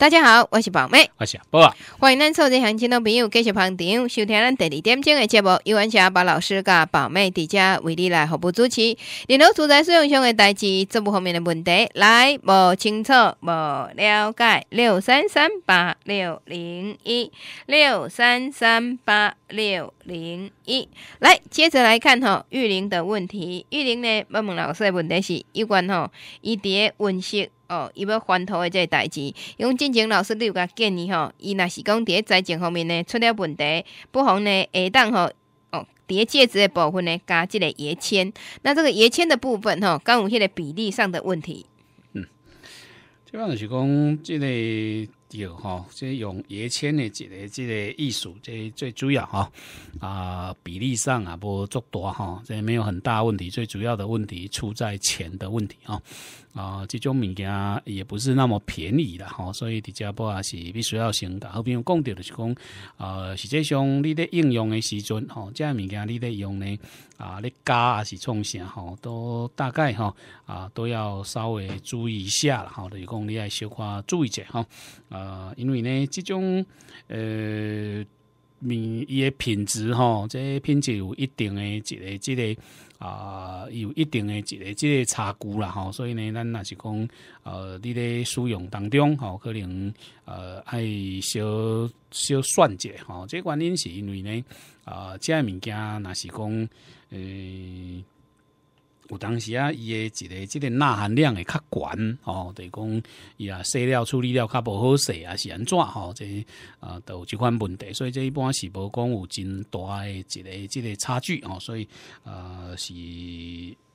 大家好，我是宝妹，我是阿波。欢迎咱所有乡亲的朋友继续捧场，收听咱第二点钟的节目。有关阿宝老师加宝妹在家为你来互补主持，任何住宅使用上的代志、这部方面的问题，来无清楚、无了解，六三三八六零一六三三八六零一。来，接着来看吼玉玲的问题。玉玲呢，问问老师的问题是有关吼，伊在温室。哦，伊要还头的即个代志，因为进前老师你有甲建议吼，伊若是讲伫咧财政方面呢出了问题，不妨呢下当吼，哦，叠戒指的部分呢加这个叶签。那这个叶签的部分吼，刚有迄个比例上的问题。嗯，主要是讲这个叫吼，即用叶签的这个这个艺术，这最主要哈啊比例上啊无大吼，哈，这没有很大问题。最主要的问题出在钱的问题啊。啊，这种物件也不是那么便宜的吼，所以伫遮布也是必须要先的。好朋友讲到的是讲，呃，实际上你咧应用的时阵吼，这物件你咧用呢，啊，你加还是创啥吼，都大概哈，啊，都要稍微注意一下了哈。就于讲你爱小可注意者哈，呃，因为呢，这种呃，伊的品质吼，这品质有一定的一个这个。啊，有一定的一个即个差距啦。吼，所以呢，咱若是讲呃，你咧使用当中，吼，可能呃，爱小小算吼，即、个原因是因为呢，啊，遮物件若是讲，呃。有当时啊，伊诶一个即个钠含量会较悬吼，等讲伊啊，废料处理了较无好势啊，是安怎吼？这啊，有即款问题，所以这一般是无讲有真大诶一个即个差距吼，所以啊是。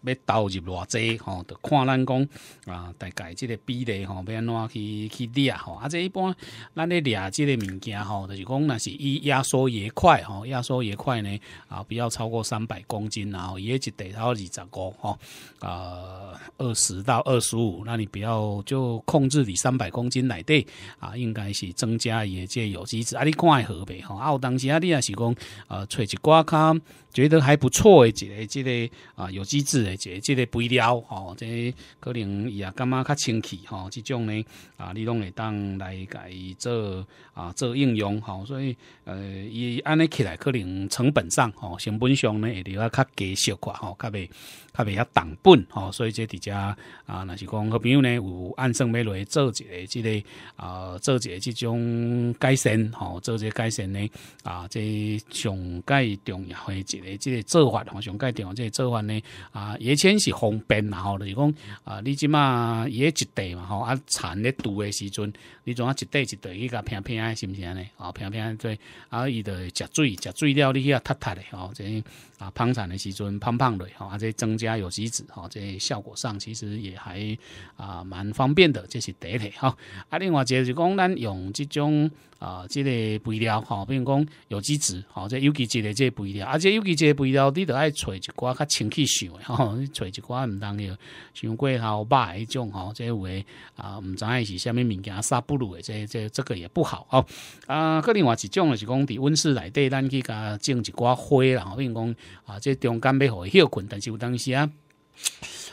要投入偌济吼，就看咱讲啊，大概即个比例吼，要安怎去去抓吼？啊，这一般咱咧抓即个物件吼，就是讲若是伊压缩也快吼，压缩也快呢啊，不要超过三百公斤然后，伊一袋头二十五吼，啊，二十到二十五，那你不要就控制你三百公斤内底啊，应该是增加伊诶些有机质。啊，你看会好袂吼，啊，有当时啊，你也是讲呃，揣一寡较。觉得还不错诶，一个、一个啊，有机质诶，一个、一个肥料吼，这可能伊啊感觉较清气吼，这种呢啊，你拢会当来改做啊做应用吼，所以呃，伊安尼起来可能成本上吼，成本上呢会要较低小寡吼，较未。较袂遐重本吼，所以即伫遮啊，若是讲好朋友呢，有按算盛落去做一个即个啊，做一个即种改善吼，做一个改善呢啊，即上界重要的一个即个做法吼，上界重要即个做法呢啊，野前是方便啦吼，就是讲啊，你即马野一地嘛吼，啊，田咧毒诶时阵，你怎啊一地一地去甲平平啊，是毋是安尼？哦，平平做啊，伊着食水食水了，你啊，脱脱咧吼，即啊，芳产诶时阵芳芳咧吼，啊，即增加。加有机质哈，在效果上其实也还啊蛮方便的，这是第一点哈。啊，另外就是讲，咱用这种啊，这个肥料哈，比如讲有机质好，这尤其这个这肥料，而且尤其这肥料你得爱吹一寡较清气秀的哈，吹一寡唔当要像过头买一种哈，这的啊唔知是下面物件杀不乳的，这这这个也不好哦。啊，个另外一种就是讲，伫温室内底咱去加种一寡花啦，比如讲啊，这中间要互伊休困，但是有当时。yeah.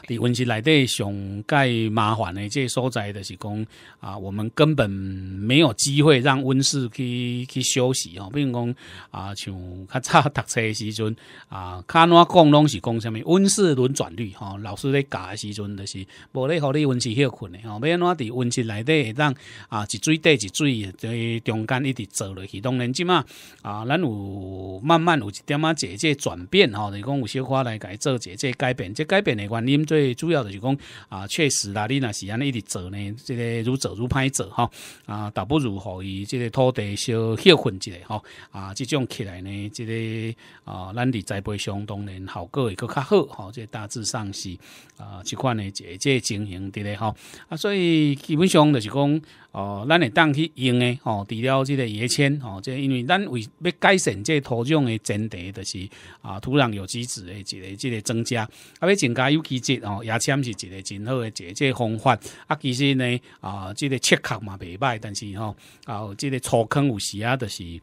伫温室内底上介麻烦的这所在就是讲啊，我们根本没有机会让温室去去休息吼，比如讲啊，像较早读册时阵啊，看我讲拢是讲啥物，温室轮转率吼，老师咧教的时阵就是无咧，互你温室休困的吼，要安怎伫温室内底会当啊，一水底一水，对中间一直做落去，当然即嘛啊，咱有慢慢有一点啊，做这转变吼，就讲有小可来改做些这改变，这改变的原因。最主要的就是讲啊，确实啦，你那安尼一直做呢，这个如做如拍做哈啊，倒不如好以这个土地小休困一下哈啊，这种起来呢，这个啊，咱的栽培相当然效果会搁较好哈，这大致上是啊，这款的这这情形的嘞哈啊，所以基本上就是讲。哦，咱会当去用诶，哦，除了即个叶签，哦，即因为咱为要改善即个土壤诶前提，就是啊，土壤有机质诶，一个即个增加，啊，要增加有机质哦，叶签是一个真好诶一个即方法。啊，其实呢，啊，即个切块嘛袂歹，但是吼，啊，即个粗坑有时啊就是。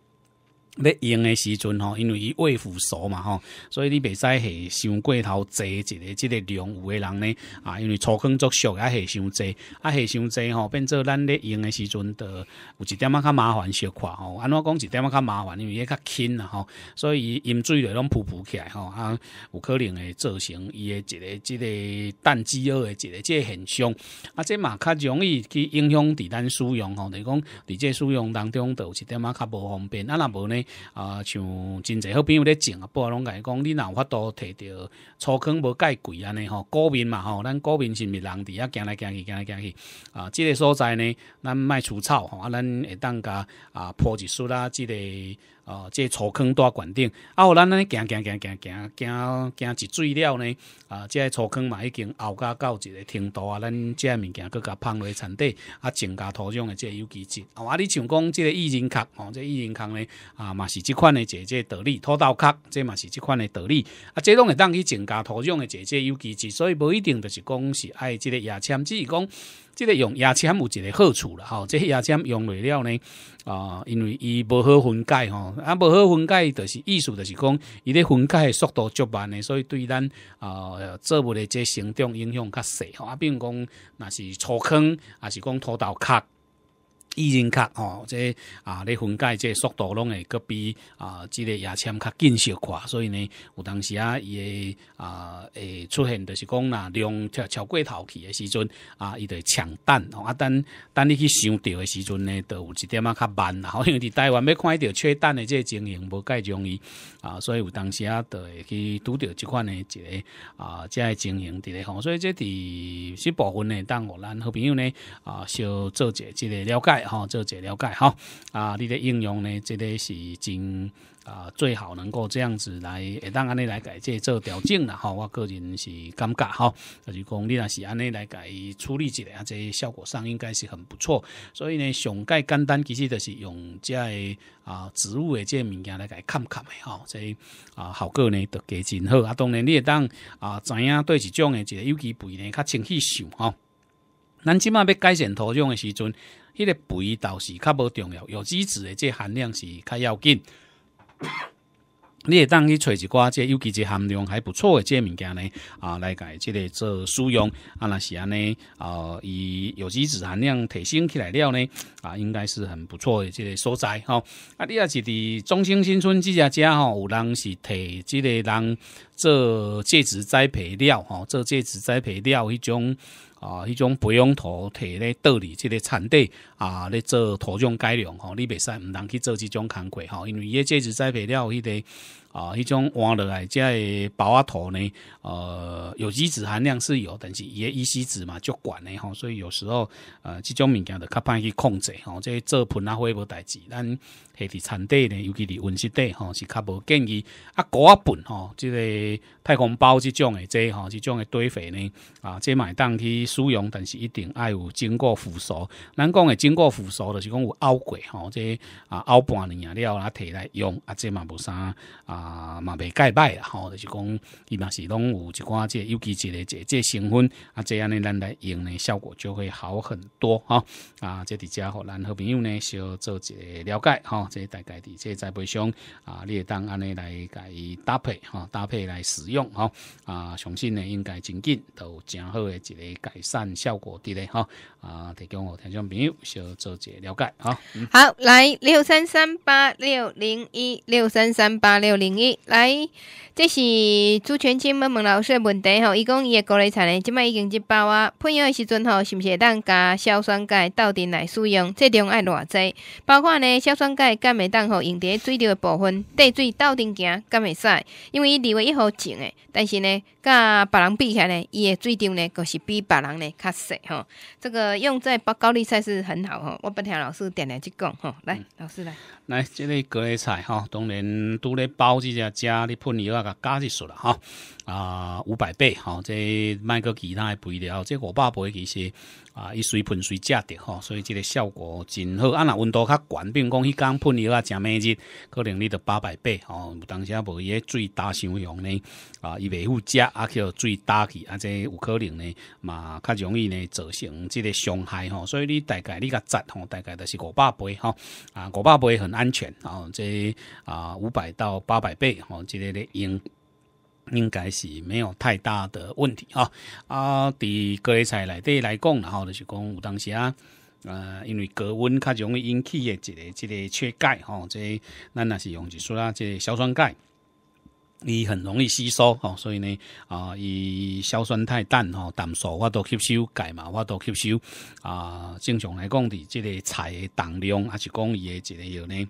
咧用的时阵吼，因为伊胃腐熟嘛吼，所以你袂使下伤过头侪一个即个量，有的人呢啊，因为粗坑作熟也下伤侪，啊，下伤侪吼，变做咱咧用的时阵，就有一点啊较麻烦小块吼。安怎讲一点啊较麻烦？因为伊较轻啦吼，所以伊饮水来拢浮浮起来吼，啊，有可能会造成伊的一个即个蛋鸡弱的一个即现象，啊，即嘛较容易去影响伫咱使用吼。你讲伫即使用当中，就有一点啊较无方便，啊，若无呢？啊，像真侪好朋友咧种啊，拢甲拢讲，你若有法度摕着粗坑无介贵安尼吼，股民嘛吼，咱股民是毋是人伫遐行来行去，行来行去啊，即个所在呢，咱卖除草吼，啊，咱会当甲啊，铺一树啦，即个。哦，这草坑在园顶，啊，有咱呢行行行行行行行一水了呢，啊，这草坑嘛已经凹加到一个程度啊，咱这物件甲放落去田底，啊，增加土壤的这有机质。啊，你像讲这个薏仁壳，哦，这薏仁壳呢，啊，嘛是这款的这这道理，土豆壳，这嘛是这款的道理，啊，这拢会当去增加土壤的这这有机质，所以无一定就是讲是爱这个亚签，只是讲。即个用牙签有一个好处啦，吼，即个牙签用完了呢，啊，因为伊无好分解吼，啊，无好分解就是意思就是讲，伊咧分解的速度足慢的，所以对咱啊作物的即生长影响较吼，啊，比如讲若是粗坑，啊是讲土豆壳。伊形卡哦，即啊咧分解即速度拢会个比啊，即个牙签较紧小快，所以呢，有当时啊也啊诶出现就是讲若量超超过头去诶时阵啊，伊得抢蛋哦，啊等等你去想掉诶时阵呢，都有一点啊较慢啦，因为伫台湾要看到缺蛋诶即个经营无介容易啊，所以有当时啊都会去拄着即款的一个啊即个经营伫咧吼，所以即伫一部分诶，当我咱好朋友呢啊，小做者即个了解。吼，做解了解哈，啊，你的应用呢，这个是真啊最好能够这样子来，下当安尼来改这做调整啦，吼，我个人是感觉哈，就是讲你若是安尼来改处理一下，这效果上应该是很不错。所以呢，上盖简单，其实就是用这啊植物的这物件来改看看的吼，所啊效果呢都给真好。啊，当然你也当啊知影对一种的这个有机肥呢，较清气上哈。咱即卖要改善土壤的时阵，迄个肥倒是较无重要，有机质的这含量是较要紧。你当去找一寡这尤其质含量还不错的这物件呢，啊，来改即个做使用，啊，那是安尼，啊，以有机质含量提升起来了呢，啊，应该是很不错的这所在吼，啊，你也是伫中兴新村这家家吼，有人是摕即个人。做介质栽培料，吼，做介质栽培料，迄种啊，迄种培养土摕咧倒里，即个产地啊，咧做土壤改良，吼，你袂使毋通去做即种工活，吼，因为伊介质栽培料迄个。啊，迄种挖落来，即个包啊土呢，呃，有机质含量是有，但是伊个乙烯质嘛就管诶吼，所以有时候呃，即种物件就较歹去控制吼，即做盆啊花无代志，咱系地产地呢，尤其是温室地吼，是较无建议啊果本吼，即个太空包即种诶侪吼，即种诶堆肥呢啊，即买当去使用，但是一定爱有经过腐熟，咱讲诶经过腐熟就是讲有拗过吼，即啊沤半年啊了啊摕来用啊，即嘛无啥啊。啊，嘛未改拜啦吼，就是讲，伊嘛是拢有一即这，尤其一个这这成分，啊这样呢，咱来用呢，效果就会好很多哈。啊，这伫遮吼，咱好朋友呢，需要做个了解哈。这大概伫这栽培上啊，你会当安尼来甲伊搭配哈，搭配来使用哈。啊，相信呢，应该真紧都正好诶，一个改善效果伫咧哈。啊，提供我听众朋友需要做个了解哈。好，来六三三八六零一六三三八六零。来，这是朱全清问问老师的问题吼，伊讲伊的高丽菜呢，即卖已经一包啊。配药的时阵吼，是不是当加硝酸钙到底来使用？这量要偌济？包括呢，硝酸钙敢会当吼用在水滴的部分，滴水到阵行敢会使？因为伊二月一号种诶，但是呢，甲别人比起来呢，伊的水滴呢，就是比别人呢较细吼。这个用在包高丽菜是很好吼，我不听老师点点去讲吼。来，老师来。来，这个高丽菜哈，当然拄咧包。即是加你喷油啊，加起熟了哈啊，五百倍吼，这卖个其他肥料，这五百倍其实啊，伊随喷随食的吼，所以这个效果真好。啊，若温度较悬，比如讲伊刚喷药啊，正每日可能你得八百倍吼，有当时啊无也水大伤用呢。啊，伊袂赴食啊叫水大去，啊这有可能呢嘛，较容易呢造成这个伤害吼。所以你大概你个扎吼，大概都是五百倍吼。啊，五百倍很安全。啊，这啊五百到八百倍吼，这个咧用。应该是没有太大的问题啊！啊，伫格菜内底来讲，然后就是讲，有当时啊，呃，因为高温较容易引起的一个、一个缺钙吼，即，咱那是用一说啦，即，硝酸钙，伊很容易吸收吼，所以呢，啊，伊硝酸太淡吼，淡素我都吸收钙嘛，我都吸收啊。正常来讲，伫即个菜的重量，还是讲伊的一个药呢。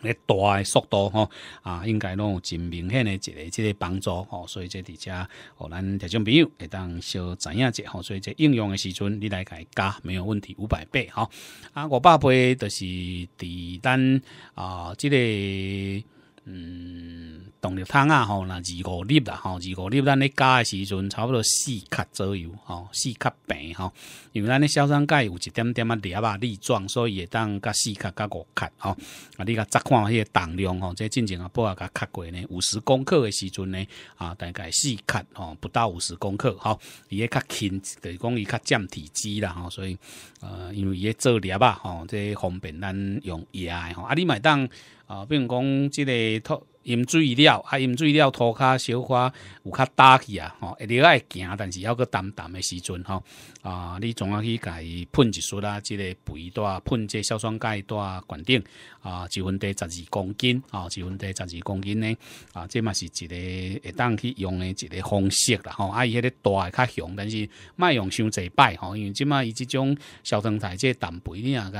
你大诶速度吼啊，应该拢有真明显诶一个、即个帮助吼，所以即伫遮互咱特种朋友会当小知影者吼，所以即应用诶时阵，你来甲加，没有问题，五百倍吼啊，五百倍就是伫咱啊，这个。嗯，动力汤啊，吼，那二五粒啦，吼，二五粒，咱咧加诶时阵，差不多四克左右，吼，四克平，吼，因为咱咧硝酸钙有一点点啊裂啊粒状，所以会当甲四克甲五克，吼，啊，你甲查看迄个重量，吼，这进前啊，不啊甲卡贵呢，五十公克诶时阵呢，啊，大概四克，吼，不到五十公克，吼，伊诶较轻，就是讲伊较占体积啦，吼，所以呃，因为伊诶做裂啊，吼，这方便咱用诶吼，啊，你买当。啊，并讲这个托。饮水了，啊，饮水了，涂骹小花有较大起啊，吼，会日爱行，但是要个淡淡的时阵吼，啊，你总要去甲伊喷一束啦，即个肥带喷即硝酸钙带管顶啊，一分得十二公斤啊，一分得十二公斤呢，啊，这嘛是一个会当去用的一个方式啦，吼，啊，伊迄个大也较雄，但是卖用伤侪摆，吼，因为即嘛伊即种硝酸钙即蛋白呢啊，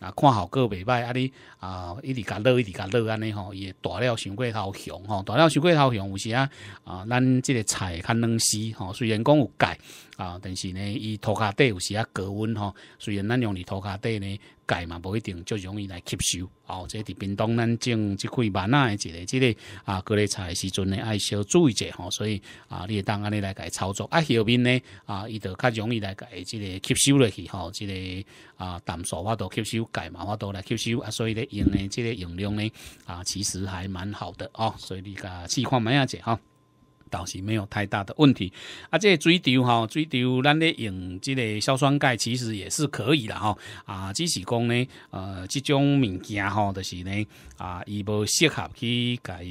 啊，看效果袂歹，啊你啊，一直加落一直加落安尼吼，伊大了伤过。头雄吼，大料收过头雄，有时啊，啊，咱即个菜较软死吼，虽然讲有钙，啊，但是呢，伊涂骹底有时啊高温吼，虽然咱用伫涂骹底呢钙嘛，无一定就容易来吸收。哦，即伫冰冻咱种即块万纳的即个即个啊各类菜时阵呢，爱小注意者吼。所以啊，你当安尼来改操作啊，后面呢啊，伊就较容易来改即个吸收落去吼，即个啊淡素我都吸收钙嘛我都来吸收啊，所以咧用咧即个用量咧啊，其实还蛮好的哦，所以你个试看蛮者吼。哈。倒是没有太大的问题，啊，这水貂哈，水貂，咱咧用这个硝酸钙其实也是可以的哈，啊，只是讲呢，呃，这种物件哈，就是呢，啊，伊无适合去改。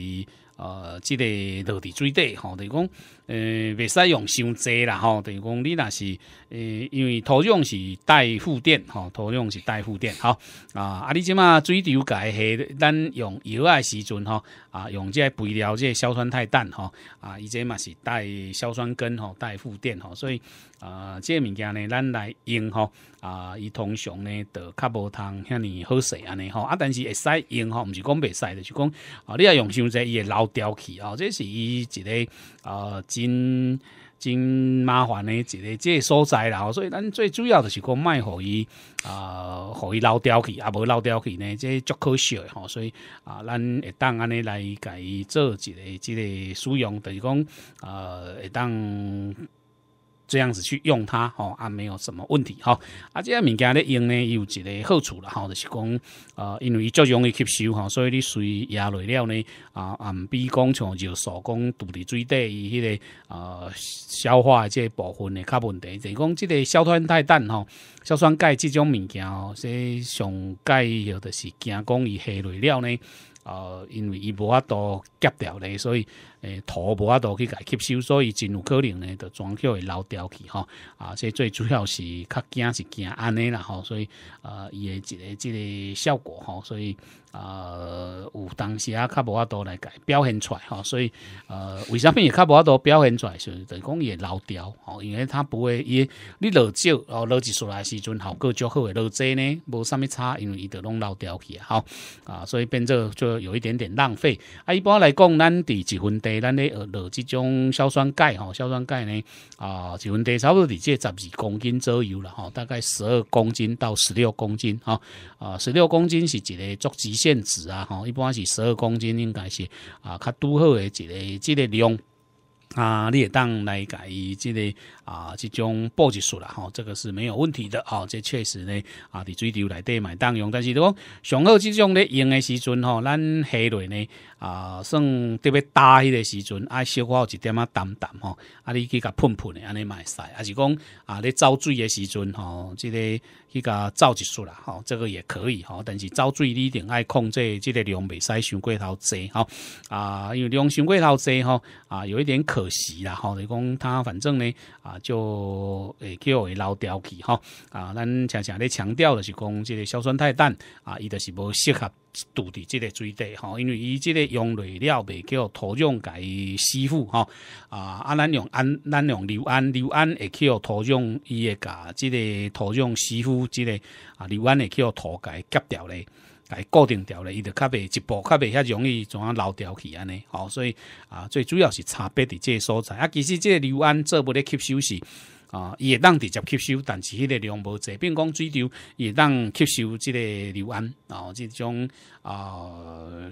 呃，即个落伫水底吼，等于讲，呃，未使用伤济啦吼，等于讲你若是，呃，因为土壤是带负电吼，土壤是带负电好啊啊，你即马水调改系咱用药诶时阵吼啊，用即个肥料即个硝酸钛氮吼啊，伊即嘛是带硝酸根吼，带负电吼，所以。啊，这物件呢，咱来用吼啊，伊通常呢，就较无通遐尼好势安尼吼啊，但是会使用吼，毋是讲袂使的，就讲哦，你要用上者，伊会老掉去哦，这是伊一个呃，真真麻烦的一个这所在啦。所以咱最主要著就是讲，卖互伊啊，互伊老掉去啊，无老掉去呢，这足可惜的吼，所以啊，咱会当安尼来伊做一个，即个使用，著是讲啊，会当。这样子去用它，吼，啊，没有什么问题，哈。啊，这些物件咧用呢，有一个好处了，吼，就是讲，呃，因为较容易吸收，哈，所以你随压累料呢，啊，啊，比讲像就所讲，涂在水底，伊迄个，呃，消化的这部分呢，较问题，就是讲这个硝酸太淡，哈，硝酸钙这种物件，吼，所以上钙，有的是惊讲伊下来料呢。呃，因为伊无法度夹条咧，所以诶土无法度去甲吸收，所以真有可能咧，就全修会漏掉去吼。啊，所以最主要是较惊是惊安尼啦吼，所以啊，伊诶一个即个效果吼，所以。呃，有当时啊，较无阿多来改表现出来吼，所以呃，为啥物也较无阿多表现出来，就是等于讲也漏掉吼，因为它不会，伊你落少，哦，落一出来时阵效果较好诶，落济呢无啥物差，因为伊都拢漏掉去，啊，好啊，所以变做就有一点点浪费。啊，一般来讲，咱伫一分地，咱咧落即种硝酸钙吼，硝酸钙呢啊，一分地差不多伫即十二公斤左右啦，吼，大概十二公斤到十六公斤，哈啊，十六公斤是一个足限制啊，吼，一般是十二公斤，应该是啊，较拄好的一个，即个量啊，你也当来伊这个。啊，这种布剂素啦，吼，这个是没有问题的，吼，这确实呢，啊，伫水流内底买当用，但是讲上好这种咧用的时阵吼，咱下落呢，啊，算特别大迄个时阵爱可有一点啊淡淡吼，啊，你去甲喷喷的安尼买晒，还是讲啊，咧造水的时阵吼，即个去甲造一束啦，吼，这个也可以吼，但是造水你一定爱控制即个量，未使伤过头侪，吼，啊，因为量伤过头侪吼，啊，有一点可惜啦，吼，你讲他反正呢，啊。就诶，叫会老掉去吼。啊！咱常常咧强调的是讲，即个硝酸钛氮啊，伊都是无适合堵伫即个水底吼，因为伊即个用类料未叫土壤伊吸附吼。啊啊！咱用氨，咱用硫氨，硫铵会叫土壤伊会甲即个土壤吸附即个啊，硫铵会叫土伊夹掉咧。来固定掉咧，伊就较袂一步，较袂遐容易怎啊漏掉去安尼吼所以啊，最主要是差别伫即个所在啊。其实即个硫胺做部咧吸收是啊，伊会当直接吸收，但是迄个量无济，并讲水流伊会当吸收即个硫胺后即种啊，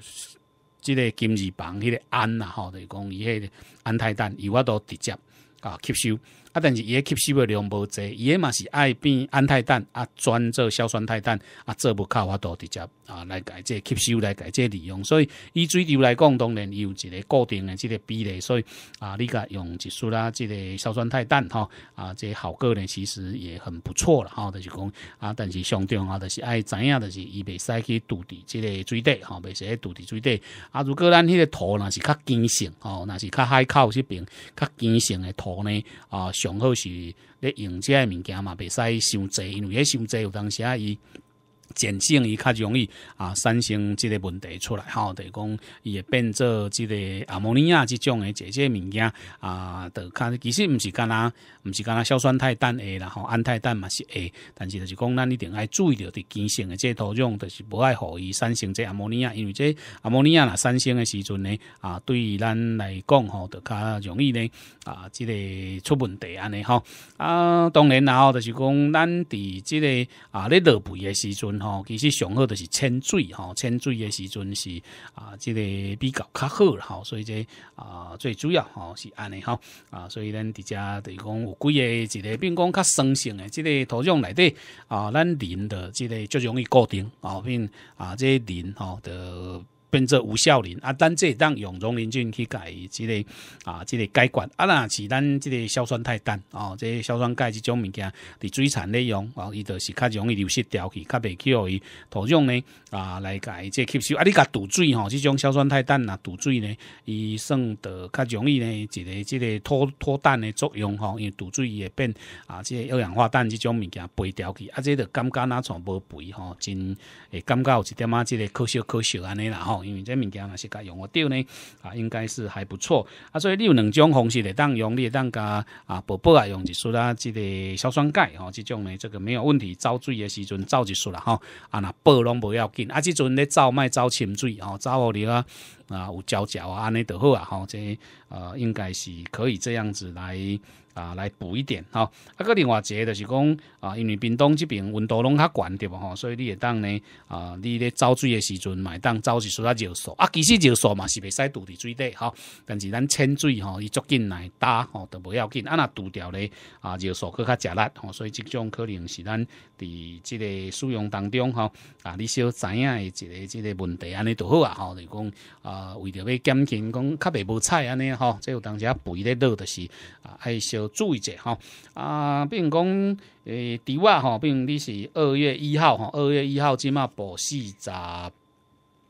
即个金字旁迄个胺啊，吼，就讲伊迄个安肽氮，伊我都直接啊吸收。啊，但是诶吸收量无济，伊嘛是爱变氨态氮，啊，专做硝酸态氮，啊，做无靠法多直接啊来改，即吸收来改，即利用，所以以水流来讲，当然有一个固定的这个比例，所以啊，你甲用一束啦，这个硝酸态氮哈，啊，这效果呢其实也很不错了哈，就是讲啊，但是相重啊，就是爱知影，就是伊袂使去堵伫即个水底哈，袂使堵伫水底啊，如果咱迄个土呢是较坚性哦，那是较海口即边较坚性的土呢啊。上好是咧用这物件嘛，袂使伤济，因为伤济有当时啊伊。碱性伊较容易啊，产生即个问题出来吼，就于讲会变做即个阿莫尼亚即种诶，这些物件啊，就看其实毋是干哪，毋是干哪，硝酸钛氮诶啦，吼，氨钛氮嘛是会，但是就是讲，咱一定爱注意着伫碱性诶，即土壤就是无爱互伊产生即阿莫尼亚，因为即阿莫尼亚啦，产生诶时阵呢，啊，对咱来讲吼，就较容易呢，啊，即个出问题安尼吼啊，当然然后就是讲，咱伫即个啊，咧落肥诶时阵。哦，其实上好著是潜水，吼，潜水的时阵是啊，这个比较较好，吼，所以这啊最主要吼是安尼，吼啊，所以咱伫遮著是讲有几个一个，并讲较生性诶，这个土壤内底啊，咱磷的即个就容易固定啊，并啊这个磷吼的。变做无效磷啊！咱这当用溶磷菌去伊即个啊，即个解决啊若是咱即个硝酸钛氮哦，即个硝酸钙即种物件伫水产内用哦，伊就是较容易流失掉去，较袂去互伊土壤呢啊来伊即吸收啊！你甲堵水吼，即种硝酸钛氮呐堵水呢，伊算得较容易呢一个即个脱脱氮的作用吼，因为堵水伊会变啊，即二氧化氮即种物件肥掉去啊，即就感觉若像无肥吼，真会感觉有一点仔即个可惜可惜安尼啦吼。因为这物件嘛是甲用得到呢，啊，应该是还不错啊，所以你有两种方式来当用，你也当甲啊，宝宝啊用一束啦，即个硝酸钙哦，这种呢这个没有问题，走水的时阵走一束啦哈，啊那包拢不要紧，啊，即阵咧走麦走浸水吼，走去了啊，啊，有胶胶啊，安尼得好啊，吼、好这呃应该是可以这样子来。啊，来补一点哈。啊，个另外一个就是讲啊，因为冰冻这边温度拢较悬对无吼，所以你也当呢啊，你咧走水的时阵，买当走是疏啊尿素啊，其实尿素嘛是未使堵伫水底吼，但是咱清水吼，伊足紧来打吼，都唔要紧。啊，若堵掉咧啊，尿素佫较食力吼，所以即种可能是咱伫即个使用当中吼。啊，你小知影一个即个问题安尼就好啊吼，就讲啊，为着要减轻讲较袂无菜安尼吼，即有当时啊肥咧落就是啊爱小。注意者吼啊，比如讲诶，另吼，比如你是二月一号吼，二月一号即码博四十，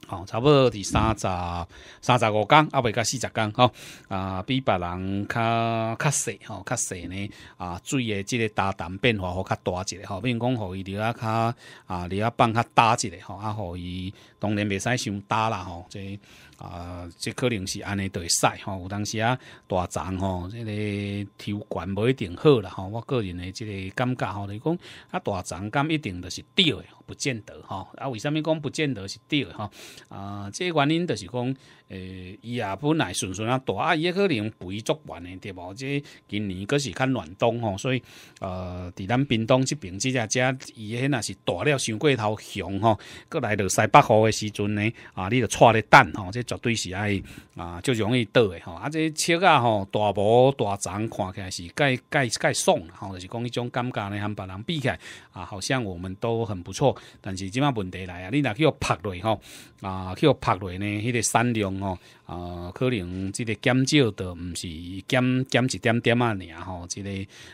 吼，差不多伫三十、三十五公，啊，未到四十公吼啊，比别人较较细吼，较细呢啊，水诶，即个差淡变化好较大者吼，比如讲互伊啊较啊，钓啊放较大者吼，啊，互伊当然袂使伤大啦吼，即。啊，这可能是安尼都会使吼，有当时啊大肠吼，这个球权无一定好啦吼。我个人的即个感觉吼，你讲啊大肠咁一定都是掉的，不见得吼。啊，为虾物讲不见得是掉的吼？啊，这原因就是讲，诶，伊也本来顺顺啊大，啊伊也可能肥足惯诶，对无？这今年个是较暖冬吼，所以，呃，伫咱冰冻即边即只只，伊迄若是大了，伤过头雄吼，过来到西北雨诶时阵呢，啊，你著带咧等吼，这。绝对是爱啊，就容易倒的吼。啊，这车啊吼，大无大厂看起来是介介介爽吼，就是讲一种感觉呢，和别人比起来啊，好像我们都很不错。但是即马问题来啊，你若去互拍落吼啊，去互拍落呢，迄个产量吼。呃，可能即个减少都毋是减减一点点啊，尔吼，即个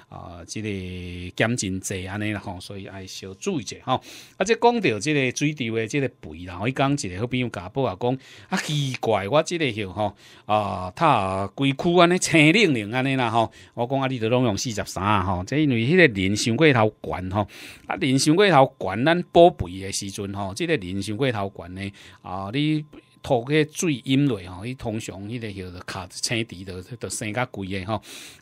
啊，即个减真济安尼啦，吼，所以爱小注意者吼。啊，即讲到即个水道的即个肥啦，我讲一个好朋友甲布啊讲啊奇怪，我即个吼吼啊，他规区安尼青零零安尼啦吼。我讲啊，你都拢用四十三啊吼，即因为迄个人伤过头悬吼，啊，人伤过头悬咱补肥的时阵吼，即个人伤过头悬呢啊，你。涂个水淹落吼，伊通常迄个许卡青底都都生较贵的吼。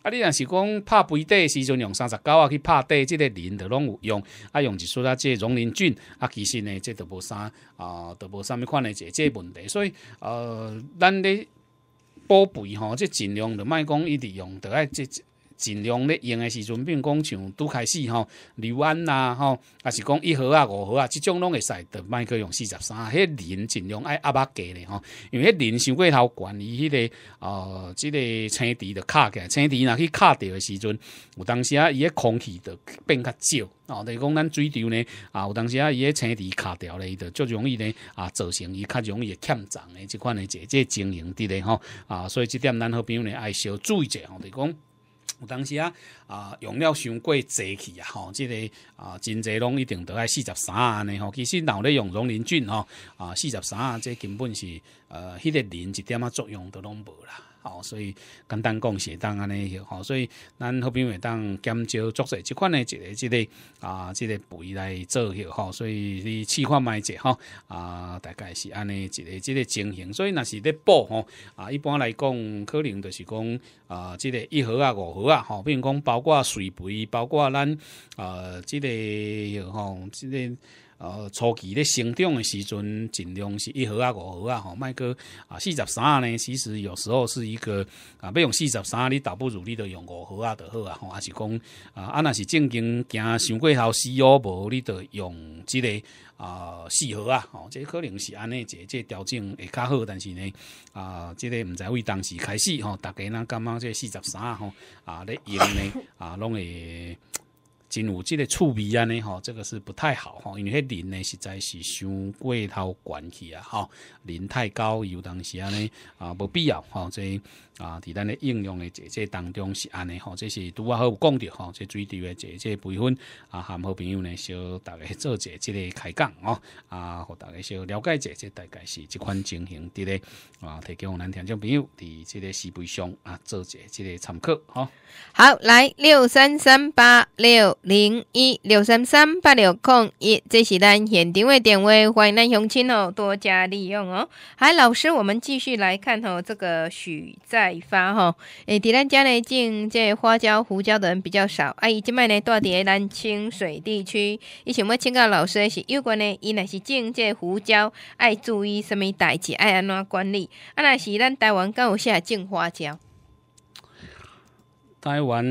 啊，你若是讲拍肥底时阵用三十九啊，去拍底，即个磷都拢有用。啊，用一说啊即个溶磷菌啊，其实呢，即都无啥啊，都无啥物款的这个问题。所以呃，咱咧补肥吼，即尽量就卖讲伊直用，着爱即。尽量咧用诶时阵，比如讲像拄开始吼，六安啦吼，啊是讲一号啊五号啊，即种拢会使，着卖去用四十三。迄磷尽量爱压较低咧吼，因为迄磷伤过头悬，伊迄个哦，即个青地着卡起，来，青地若去卡着诶时阵，有当时啊伊个空气着变较少哦。是讲咱水流呢啊，有当时啊伊个青地卡掉咧，伊就足容易咧啊，造成伊较容易欠账诶即款诶，即即经营伫咧吼啊，所以即点咱好朋友呢爱小注意者吼，是讲。有当时啊，啊，用了伤过济去啊，吼，即个啊真侪拢一定得爱四十三安尼吼，其实脑内用溶林菌吼，啊四十三啊，即根本是呃，迄个林一点仔作用都拢无啦。好，所以简单讲，会当安尼个，吼，所以咱好比会当减少作些即款的一个即个啊，即个肥来做个，好，所以你试看卖者，吼啊，大概是安尼一个即个情形，所以若是咧补，吼啊，一般来讲可能就是讲啊，即个一盒啊五盒啊，吼，比如讲包括水肥，包括咱呃，即个，吼，即个。呃，初期咧成长的时阵，尽量是一盒啊五盒啊，吼，卖去啊四十三呢。其实有时候是一个啊，要用四十三，你倒不如你着用五盒啊的好啊，吼，还是讲啊，啊若是正经惊伤过后死哦，无，你着用即个啊四盒啊，吼，这可能是安尼，这这调整会较好。但是呢，啊，这个毋知为当时开始吼，大家那感觉这四十三吼啊咧用呢啊，拢会。真有即个趣味安尼吼，这个是不太好吼，因为迄林呢实在是伤过头悬去啊，吼，林太高有当时安尼啊无必要吼在。啊，伫咱咧应用的姐姐当中是安尼吼，这是拄啊好有讲着吼，这水滴的姐姐培训啊，含好朋友呢，小大家做姐姐个开讲哦，啊，和大家小了解一下，这大概是这款情形的咧，啊，提供咱听众朋友伫这个是维上啊，做一下这个参考吼。好，来六三三八六零一六三三八六空一，这是咱现场诶点位，欢迎咱雄亲哦，多加利用哦。好，老师，我们继续来看吼，这个许在。发吼。诶，伫咱家咧种这花椒、胡椒的人比较少。啊，伊即摆呢，住伫咱清水地区，伊想要请教老师的是，有关呢，伊若是种这胡椒，爱注意什物代志，爱安怎管理？啊，若是咱台湾敢有写种花椒？台湾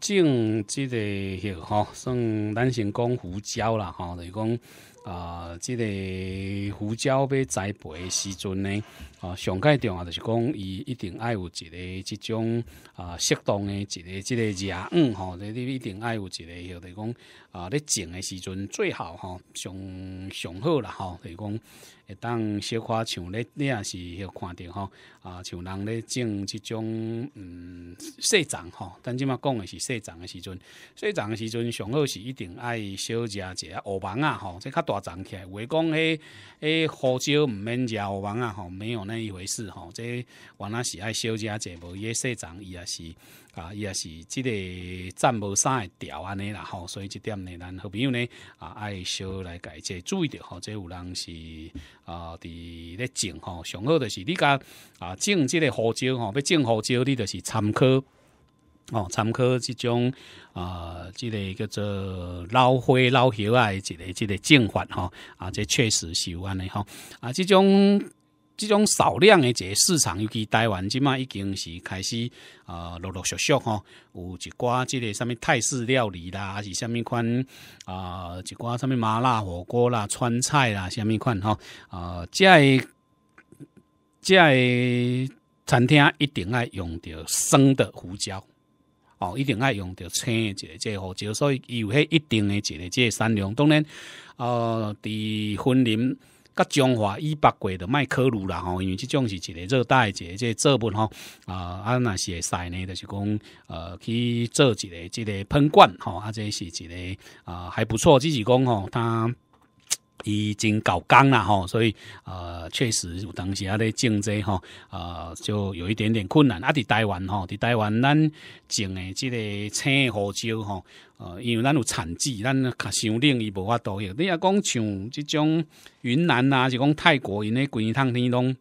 种即个，吼，算咱先讲胡椒啦，吼，就是讲。啊，这个胡椒要栽培时阵呢，啊，上盖重要就是讲，伊一定爱有一个即种啊，适当的一个这个热温吼，你你一定爱有一个，就是讲啊，你种的时阵最好吼，上上好啦，吼，就是讲。当小可像咧，你也是要看着吼啊，像人咧种即种嗯细长吼，但即马讲的是细长的时阵，细长的时阵上好是一定爱小食者乌房啊吼，即较大长起，来，话讲迄迄福州毋免食乌房啊吼，没有那一回事吼，即原来是爱小食者，无也社长也是。啊，伊也是即个占无山会调安尼啦吼，所以即点呢，咱好朋友呢啊，爱小来改即，注意着吼，即有人是啊，伫咧种吼，上好就是你甲啊种即个胡椒吼，要种胡椒，你就是参考哦，参考即种啊，即个叫做老灰老叶啊，即个即个种法吼。啊，即确实是有安尼吼，啊，即种。这种少量的个市场，尤其台湾即嘛，已经是开始呃，陆陆续续吼，有一寡即个什么泰式料理啦，还是什么款啊，一寡什么麻辣火锅啦、川菜啦，什么款哈啊，即个餐厅一定爱用到生的胡椒哦，一定爱用到青的这胡椒，所以有迄一定的这即这产量。当然，呃，伫婚林。甲中华一百块的卖克鲁啦吼，因为即种是一个热带一个作物吼，啊，啊若是会使呢，就是讲呃，去做一个，即个喷灌吼，啊，这是一个啊，还不错，只是讲吼他。已经搞僵了吼，所以呃，确实有当时啊咧种这吼，呃，就有一点点困难。啊，伫台湾吼，伫台湾咱种诶即个青胡椒吼，呃，因为咱有产季，咱较伤冷伊无法度。你若讲像即种云南啊，是讲泰国，因为季趟天拢。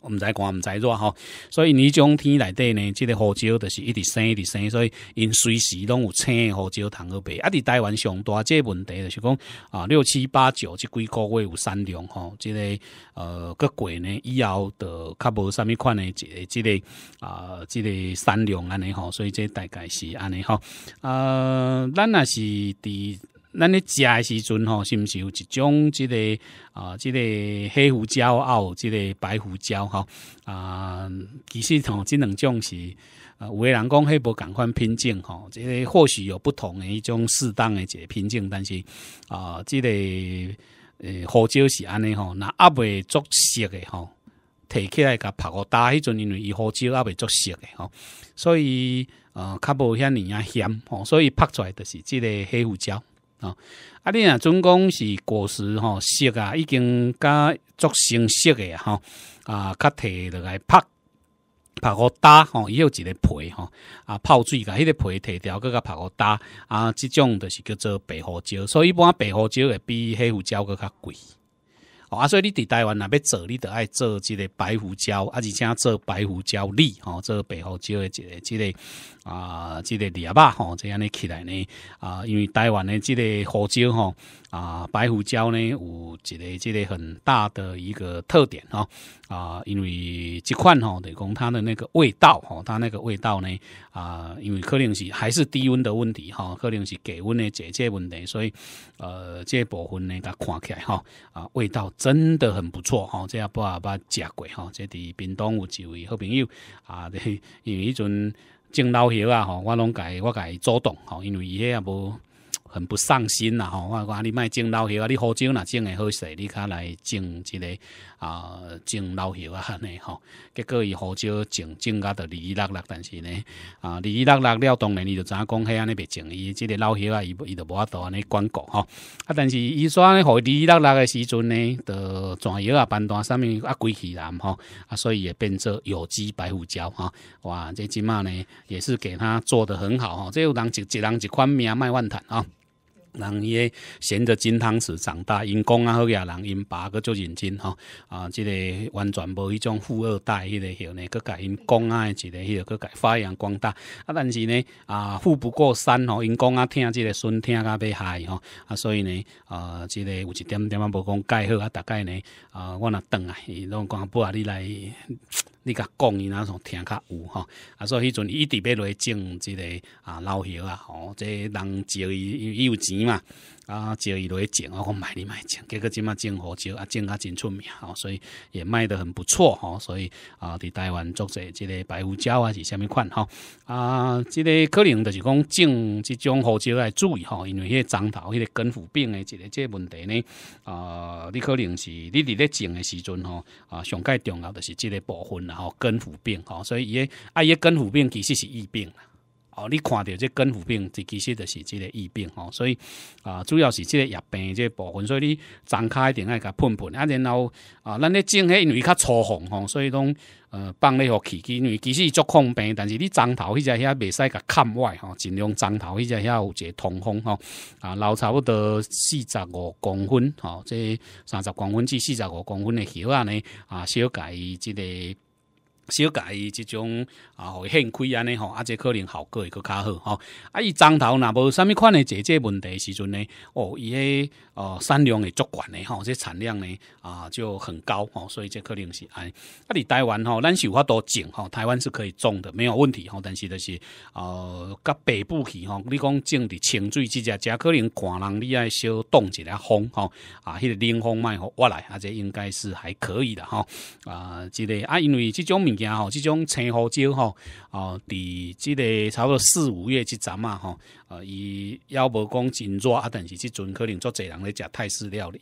毋知寒毋知热吼，所以你种天内底呢，即个雨蕉就是一直生一直生，所以因随时拢有青嘅火蕉通去白。啊！伫台湾上大即个问题就是讲啊，六七八九即几个月有产量吼，即个呃个过呢以后著较无啥物款呢，即个即个啊即个产量安尼吼，所以个大概是安尼吼。呃，咱若是伫。咱咧食诶时阵吼，是毋是有一种即个啊，即个黑胡椒有即个白胡椒吼啊？其实吼，即两种是，啊，有诶人讲黑无赶快拼种吼，即个或许有不同诶一种适当诶一个拼种，但是啊，即个诶胡椒是安尼吼，那阿袂足熟诶吼，摕起来甲拍个焦迄阵，因为伊胡椒阿袂足熟诶吼，所以呃，较无遐尼啊咸吼，所以拍出来就是即个黑胡椒。啊！啊，你啊，总共是果实吼色啊，已经甲做成色的吼啊，较提落来拍，拍好打伊、以有一个皮吼啊，泡水甲迄个皮提掉，搁较拍好打啊，即种就是叫做白胡椒，所以一般白胡椒会比黑胡椒搁较贵。啊，所以你伫台湾若要做，你着爱做即个白胡椒，啊，而且做白胡椒粒，吼，做白胡椒一个即个。啊，这个二吧吼，这样呢起来呢啊，因为台湾的这个胡椒吼啊白胡椒呢有一个这个很大的一个特点哈啊，因为这款吼得讲它的那个味道吼，它那个味道呢啊，因为可能是还是低温的问题哈，可能是低温的解解问题，所以呃这部分呢它看起来吼啊味道真的很不错吼，这样不八八吃过吼，这伫冰东有几位好朋友啊，因为迄阵。种老树啊，吼，我拢改，我改阻动，吼，因为伊遐无。很不上心啦吼！我我你卖种老叶啊，你福州那种会好势，你开来种即个啊种老叶啊呢吼。结果伊福州种种甲到二一六六，但是呢啊二一六六了，当然你就怎讲迄安尼别种伊这个老叶啊，伊伊就无法度安尼管顾吼。啊，但是伊选二二六六的时阵呢，就全药啊，半单上面啊，归起来吼啊，所以也变做有机白胡椒啊。哇，这即码呢也是给他做得很好哈。这有人一一人一款名卖万叹啊。人伊选择金汤匙长大，因公啊好个呀，人因爸个足认真吼，啊，这个完全无迄种富二代迄个样呢，佮个因公啊一个迄个佮甲发扬光大。啊，但是呢，啊，富不过三吼，因公啊听即个孙听甲要害吼，啊，所以呢，啊，这个有一点点啊，无讲盖好啊，大概呢，啊，我若等啊，伊拢讲不啊，你来。你甲讲伊，那上听较有吼。啊，所以迄阵伊伫要去种即个啊老叶啊，吼，这人少伊有钱嘛。啊，伊落去种啊，我卖你卖种，结果即么种好头啊，种啊真出名哦，所以也卖的很不错吼。所以啊，伫台湾做者即个白胡椒啊，是虾米款吼，啊，即个可能就是讲种即种胡椒来注意吼，因为迄个长头、迄个根腐病的即个即个问题呢，啊，你可能是你伫咧种的时阵吼，啊，上盖重要就是即个部分啦，吼，根腐病吼，所以也啊，也根腐病其实是疫病啦。哦，你看到这根腐病，其实就是这个疫病哦，所以啊，主要是这个疫病这部分，所以你张开一点爱给喷喷啊，然后啊，咱咧种迄因为较粗放吼，所以讲呃，放咧下去，因为其实足控病，但是你张头迄只遐袂使给砍歪吼，尽量张头迄只遐有一个通风吼，啊，留差不多四十五公分吼，这三十公分至四十五公分的叶呢啊，小改这个。小改这种啊，会显开安尼吼，啊，这可能效果会搁较好吼。啊，伊长头若无甚物款的姐姐问题时阵呢，哦，伊个哦，产量会足悬的吼，这产量呢啊就很高吼，所以这可能是安。啊，你台湾吼，咱是有法多种吼，台湾是可以种的，没有问题吼。但是就是呃，甲北部起吼，你讲种的清水即只，加可能寒人你爱小冻一下风吼啊，迄个冷风卖吼，我来，啊，这应该是还可以的吼。啊，之类啊，因为即种呀吼，这种青花椒吼，哦，伫即个差不多四五月即阵嘛吼，呃，也无讲真热啊，但是即阵可能做侪人咧食泰式料理，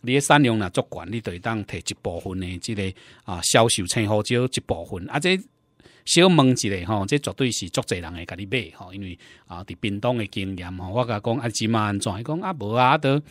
你产量呐足高，你就会当摕一部分的即个啊销售青花椒一部分，啊这小问一下吼，这绝对是足侪人会甲你买吼，因为啊伫冰冻的经验吼，我甲讲安吉嘛，专讲阿伯阿德。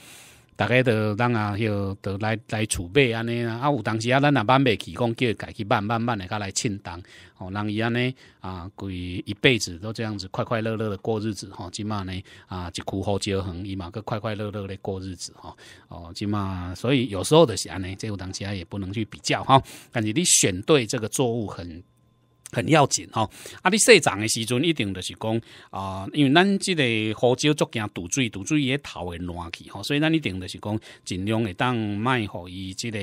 大家都人啊，迄都来来储备安尼啊，啊，有当时啊，咱也办不起，讲叫家己办慢慢的，甲来庆当。哦，让伊安尼啊，规一辈子都这样子快快乐乐的过日子吼。起码呢啊，一苦好交横，伊嘛个快快乐乐的过日子吼。哦，即码所以有时候的安尼，这有当时啊也不能去比较哈，但是你选对这个作物很。很要紧吼，啊！你卸妆的时阵一定就是讲啊，因为咱这个胡椒作惊堵水，堵伊个头会烂去吼，所以咱一定就是讲尽量的当卖予伊这个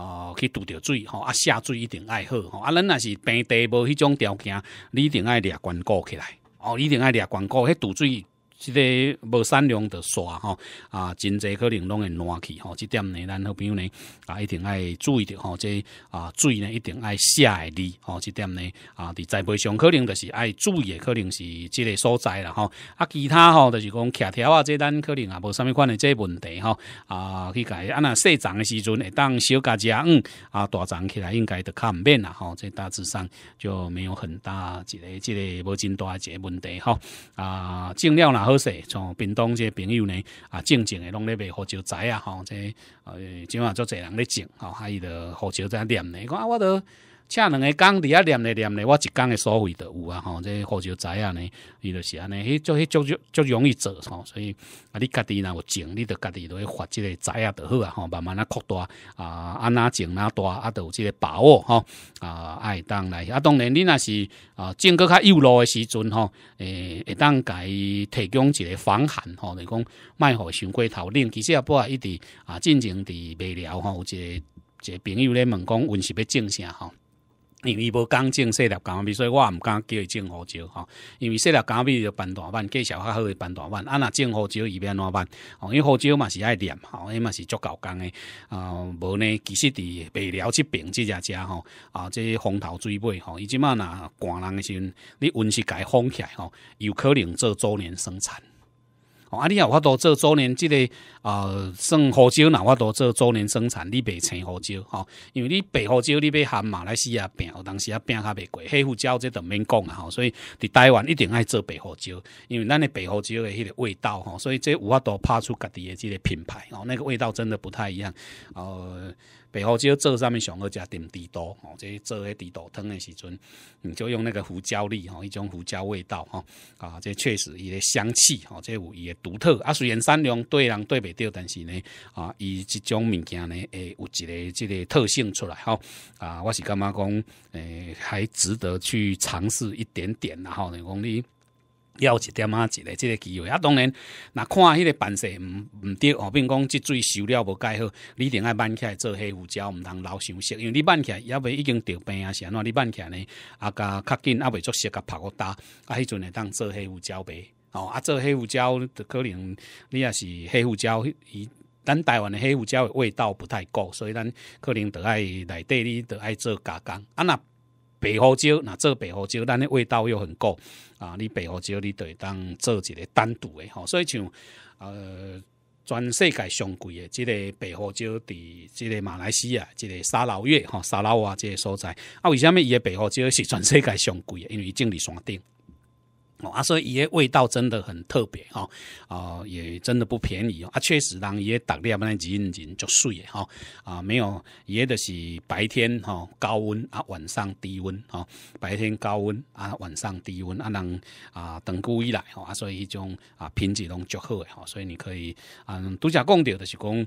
啊去堵着水吼，啊下水一定爱好吼，啊咱若是平地无迄种条件，你一定爱掠关顾起来哦，你一定爱掠关顾迄堵水。即个无善良的刷吼啊，真济可能拢会烂去吼，即点呢，咱好朋友呢啊一定爱注意着吼，即啊水呢一定爱下哩吼，即点呢啊，伫栽培上可能就是爱注意，可能是即个所在啦吼啊，其他吼就是讲倚条啊，即咱可能也无啥物款的即问题吼啊，去解啊那细长的时阵会当小家家嗯啊，大长起来应该都较毋免啦吼，即大致上就没有很大一个即个无真大一个问题吼啊，尽量啦。好势，像便东即个朋友呢，啊静静的拢咧卖福州仔啊吼，即个呃怎啊足济人咧种，吼，啊伊着福州仔念咧，讲啊我着。请两个工你要念咧念咧，我一工诶所费都有啊，吼，这福州仔啊呢，伊就是安尼，迄就迄种就就容易做吼，所以啊，你家己若有证，你就家己就会发即个仔啊，就好啊，吼，慢慢啊扩大啊，安哪证若大啊，都有即个把握吼。啊，爱当来啊，当然你若是啊，证搁较幼路诶时阵吼，诶，会当伊提供一个防寒吼，就讲卖互伤过头冷，其实也不一直啊，进前伫卖料吼，有一个一个朋友咧问讲，阮是要种啥吼。因为伊无讲种细粒柑，所以，我毋敢叫伊种胡椒吼。因为细粒柑比较办大瓣，技术较好，诶办大瓣。啊，若种胡椒伊变怎办？吼，因为胡椒嘛是爱念吼，伊嘛是足够工的。呃，无呢，其实伫卖了即边即只家吼，啊，即风头水尾吼，伊即满若寒人诶时阵，你运气改封起来吼，有可能做周年生产。哦，啊，你有法度做周年，即个呃，生花椒，那法度做周年生产。你白青好椒，吼，因为你白花椒，你要含马来西亚拼，当时也拼较袂贵。黑胡椒即个免讲啊，所以伫台湾一定爱做白花椒，因为咱的白花椒的迄个味道，吼，所以这有法度拍出家己的即个品牌，哦，那个味道真的不太一样，哦。背后只做上面想要加点底刀，哦，这做迄底刀汤的时阵，你就用那个胡椒粒，吼，一种胡椒味道，哈，啊，这确实伊个香气，吼，这也独特。啊，虽然三两对人对袂掉，但是呢，啊，伊这种物件呢，诶，有一个这个特性出来，哈，啊，我是感觉讲，诶，还值得去尝试一点点，然后呢，讲你。要一点啊，一个这个机会。啊，当然，那看迄个办事毋毋对哦，并讲即水收了无改好，你定爱挽起来做黑胡椒，毋通老想食。因为你挽起来也未已经得病啊，是安怎？你挽起来呢？啊，加较紧也未作色个泡个大。啊，迄阵会当做黑胡椒呗。哦，啊，做黑胡椒可能你也是黑胡椒，伊。咱台湾的黑胡椒的味道不太够，所以咱可能得爱来地里得爱做加工。啊，那白胡椒，那做白胡椒，咱的味道又很够。啊！你白合蕉你会当做一个单独的吼，所以像呃全世界上贵的，这个白合蕉伫这个马来西亚、这个沙劳越、吼沙劳瓦这个所在，啊，为什么伊的白合蕉是全世界上贵的？因为伊种伫山顶。啊，所以伊诶味道真的很特别哦，啊，也真的不便宜哦。啊，确实，人伊个打猎不尼紧紧就水的哈，啊，没有，伊个就是白天哈高温啊，晚上低温哈，白天高温啊，晚上低温啊，让啊等久以来哈，所以一种啊品质拢足好，哈，所以你可以嗯，独家供着就是讲，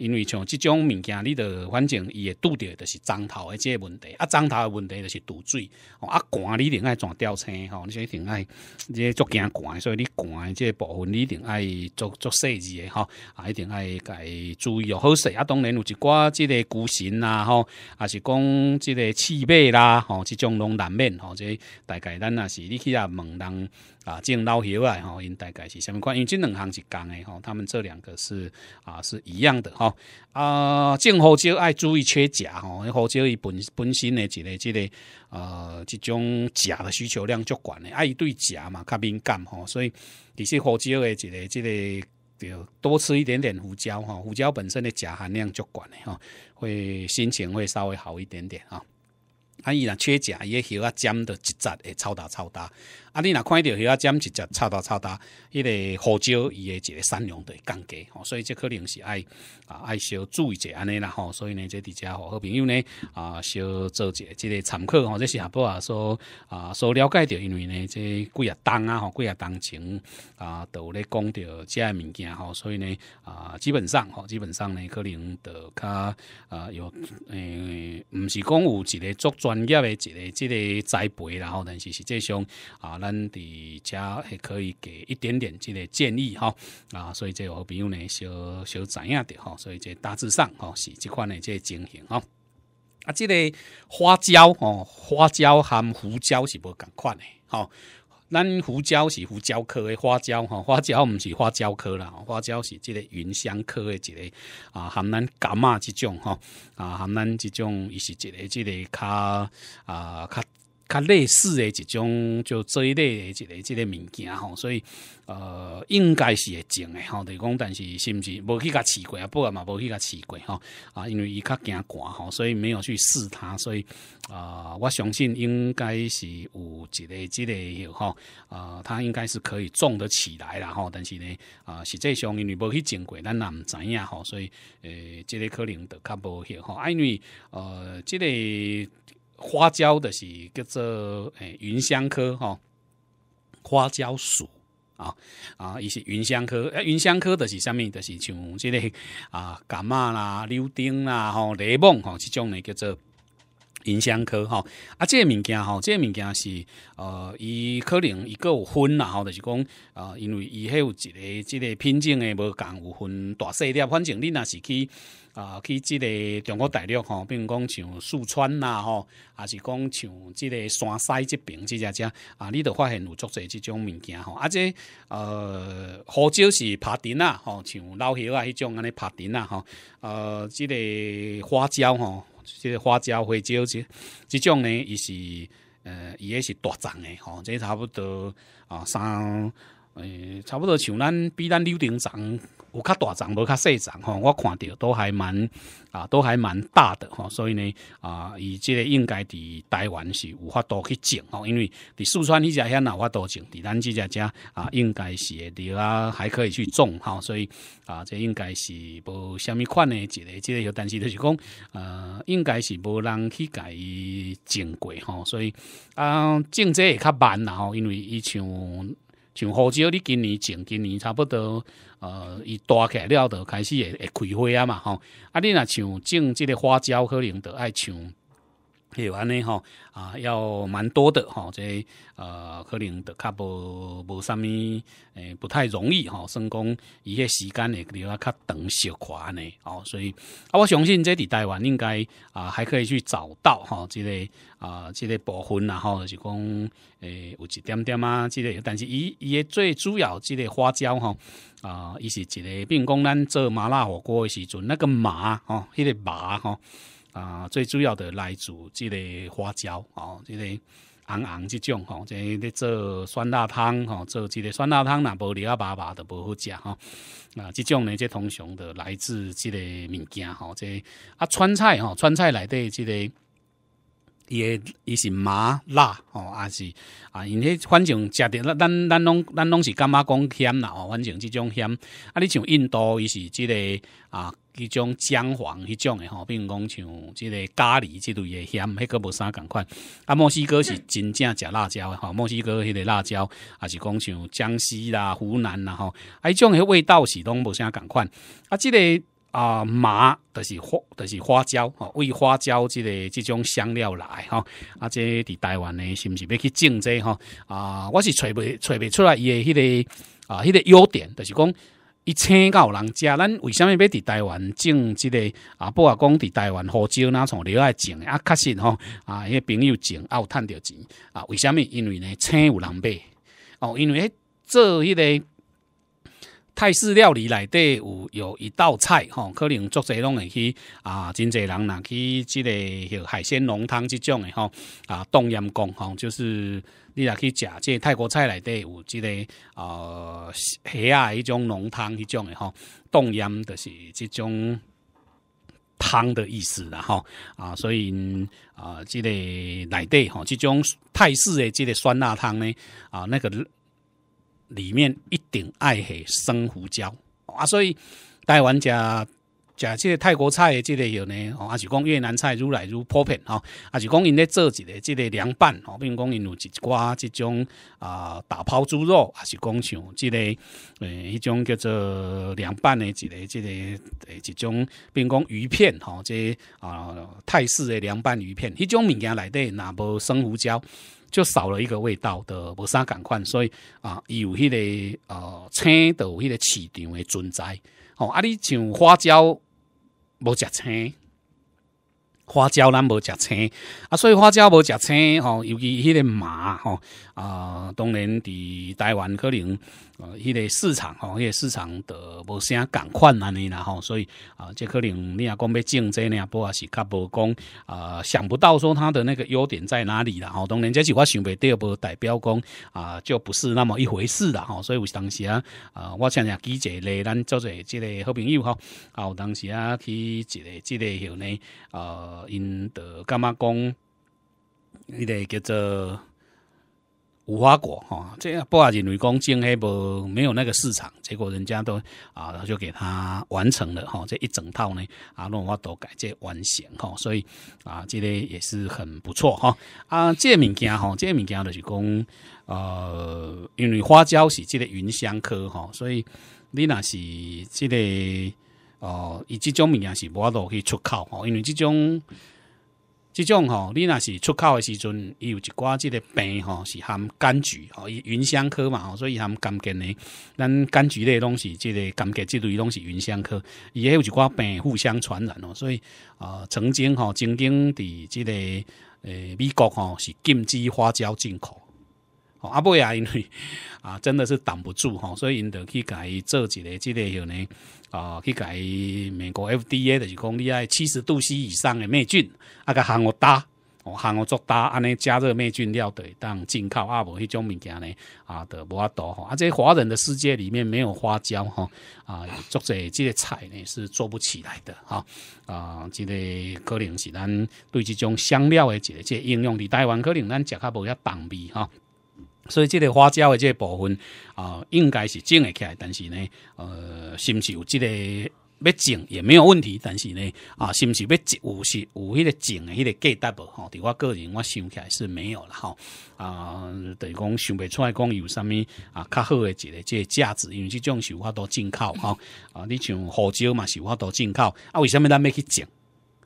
因为像这种物件，你的正伊也多掉，就是樟头的这问题，啊，樟头的问题就是堵水，啊，寒你顶爱怎吊车哈，你一定爱。即足惊寒，所以你寒即部分，你一定爱做做细致的吼，啊一定爱该注意哦，好势。啊，当然有一挂即个骨神啦，吼，啊是讲即个气病啦，吼，即种拢难免，吼，即大概咱也是你去啊问人。啊，种老叶来吼，因大概是什么关？因为这两行是共的吼，他们这两个是啊，是一样的吼啊。种胡椒爱注意缺钾吼，胡椒伊本本身的一个即个呃，即种钾的需求量足悬的，伊对钾嘛较敏感吼，所以其实胡椒的一个即个，就多吃一点点胡椒哈，胡椒本身的钾含量足悬的哈，会心情会稍微好一点点啊。啊，伊若缺钾，伊个叶啊尖得一扎诶，超大超大。啊！你若看到遐占一只差多差多，迄个胡椒伊诶一个产三两对降低，吼，所以这可能是爱啊爱小注意者安尼啦，吼。所以呢，这遮吼好朋友呢啊，小做者，即个参考吼，这是也不啊所啊所了解到，因为呢，这几啊档啊，吼几啊行情啊，都有咧讲着遮诶物件吼，所以呢啊，基本上吼，基本上呢，可能着较啊有诶，毋是讲有一个做专业诶一个即个栽培啦吼，但是实际上啊。咱的家还可以给一点点这个建议哈啊，所以这好朋友呢，小小知影的哈，所以这大致上哈是这款的这个情形哈啊，这个花椒吼，花椒含胡椒是不共款的吼，咱胡椒是胡椒科的花椒哈，花椒不是花椒科啦，花椒是这个芸香科的这个啊，含咱干嘛这种吼，啊，含咱这种伊是一个这个较啊较。较类似的一种，就这一类的、一个这个物件吼，所以呃，应该是会种的吼，是讲，但是是不是无去甲试过啊？不过嘛，无去甲试过吼啊，因为伊较惊寒吼，所以没有去试它，所以啊，我相信应该是有一个这个吼啊，它应该是可以种得起来啦吼，但是呢啊，实际上因为无去种过，咱也毋知影吼，所以呃，这个可能得较无险吼，因为呃，这个。花椒的是叫做诶，芸香科哈，花椒属啊啊，一些芸香科诶，芸香科的是啥物？的是像这个啊，橄榄啦、柳丁啦、哈、雷梦哈，这种的叫做。影香科吼，啊，这个物件吼，这个物件是呃，伊可能一个分啦，吼，就是讲呃，因为伊迄有一个即个品种的无共有分大细粒，反正你若是去啊，去即个中国大陆吼，并讲像四川啦吼，还是讲像即个山西即边即只家啊，你都发现有足侪即种物件吼，啊，即呃，花椒是拍丁啦，吼，像老叶啊，迄种安尼拍丁啦，吼，呃，即个花椒吼。这个花椒花椒，即这种呢也是，呃，也是大长的吼，这差不多啊三。诶，差不多像咱比咱柳丁长，有较大长，无较细长吼。我看着都还蛮啊，都还蛮大的吼。所以呢啊，伊即个应该伫台湾是有法度去种吼，因为伫四川伊只遐有法度种。伫咱即只遮啊，应该是会伫啦，还可以去种吼。所以啊，这应该是无虾米款诶，即个即个，但是就是讲呃，应该是无人去甲伊种过吼。所以啊，种这也较慢然后，因为伊像。像花椒，你今年种，今年差不多，呃，伊大起来了都开始会会开花啊嘛，吼，啊，你若像种即个花椒，可能就爱像。有安尼吼啊，要蛮多的哦，即呃，可能得较无无啥物，诶，不太容易吼算讲伊个时间会比较较长小块呢，哦，所以啊，我相信这伫台湾应该啊，还可以去找到吼即个啊，即个部分然后就讲诶，有一点点啊，即个但是伊伊个最主要即个花椒吼啊，伊是一个，比如讲咱做麻辣火锅的时阵，那个麻吼，迄个麻吼。啊，最主要的来自即个花椒哦，即个红红即种吼，在做酸辣汤吼，做即个酸辣汤呐，无料巴巴的不好食吼。啊，即种呢，即通常的来自即个物件吼，即啊川菜吼，川菜内底即个。伊诶伊是麻辣吼，还是啊，因迄反正食着咱咱咱拢咱拢是感觉讲咸啦吼，反正即种咸啊，你像印度伊是即个啊，迄种姜黄迄种的吼，比如讲像即个咖喱即类的咸，迄个无啥共款。啊，墨西哥是真正食辣椒吼，墨西哥迄个辣椒，也是讲像江西啦、湖南啦吼，啊，迄种迄味道是拢无啥共款啊，即个。啊，麻就是花，就是花椒，哈，为花椒这个这种香料来，哈，啊，这在台湾呢，是不是要去种争，哈？啊，我是找不找不出来伊的个啊，迄个优点，就是讲一青有人加，咱为什么要在台湾种这个啊，不管讲在台湾福州那从刘爱种啊，确实吼啊，迄个朋友种，也有赚到钱，啊，为什么？因为呢，青有人买，哦，因为做迄个。泰式料理内底有有一道菜吼，可能作者弄去啊，真济人拿去即个海鲜浓汤即种的吼啊，冻阴功吼，就是你若去食个泰国菜内底有即个呃虾啊，迄种浓汤迄种的吼，冻阴就是即种汤的意思啦吼啊，所以啊，即个内底吼，即种泰式的即个酸辣汤呢啊，那个。里面一定爱系生胡椒啊，所以台湾食家假即个泰国菜即个有呢，啊是讲越南菜愈来愈普遍吼，啊是讲因咧做一个即个凉拌比如讲因有一寡即种啊打抛猪肉，啊是讲像即个诶迄种叫做凉拌的一个即个诶一种，比如讲鱼片吼，即啊泰式的凉拌鱼片，迄种物件内底若无生胡椒。就少了一个味道的无啥感款，所以啊有迄个呃青有迄个市场的存在哦。啊，你像花椒无食青，花椒咱无食青啊，所以花椒无食青哦，尤其迄个麻哦啊，当然伫台湾可能。呃，迄个市场吼，迄个市场的无啥赶款安尼啦吼，所以啊，即可能你也讲要竞争呢，不也是较无讲啊，想不到说他的那个优点在哪里啦吼。当然，这是我想袂到，无代表讲啊，就不是那么一回事啦吼。所以有当时啊，啊，我像啊记者咧，咱做做即个好朋友吼，啊有当时啊去一个即个后呢，呃，因的干嘛讲迄个叫做。无花果，哈，这样不也是为讲，现在不没有那个市场，结果人家都啊，然后就给他完成了，哈，这一整套呢，啊，弄我都改这完成哈，所以啊，这个也是很不错，哈，啊，这个物件，哈，这个物件就是讲，呃，因为花椒是这个芸香科，哈，所以你那是这个，哦，以这种物件是无法可去出口，哈，因为这种。即种吼，你若是出口的时阵，伊有一寡即个病吼，是含柑橘吼，芸香科嘛，吼，所以含柑橘呢。咱柑橘的拢是即个柑橘即类拢是芸香科，伊还有一寡病互相传染哦。所以啊，曾经吼，曾经伫这个诶美国吼是禁止花椒进口。啊，伯啊，因为啊，真的是挡不住吼。所以因得去改做几个，即个有呢啊，去改美国 FDA 的是讲，你爱七十度 C 以上的灭菌，啊，甲喊我搭。哦，喊我做搭安尼加热灭菌料袋，当进口阿无迄种物件呢啊，就无法多吼。啊，这华人的世界里面没有花椒吼，啊，做者这个菜呢是做不起来的哈啊，这个可能是咱对这种香料的这个这应用，伫台湾可能咱食较无要挡味哈。所以，这个花椒的这个部分啊，应该是种的起来。但是呢，呃，是不是有这个要种也没有问题？但是呢，啊，是不是要种有是有那个种的迄个价值不？哈，对我个人我想起来是没有了哈。啊，等于讲想不出来讲有什么啊较好的一个这个价值，因为这种是有法度进口哈。啊，你像胡椒嘛，是有法度进口。啊，为什么咱要去种？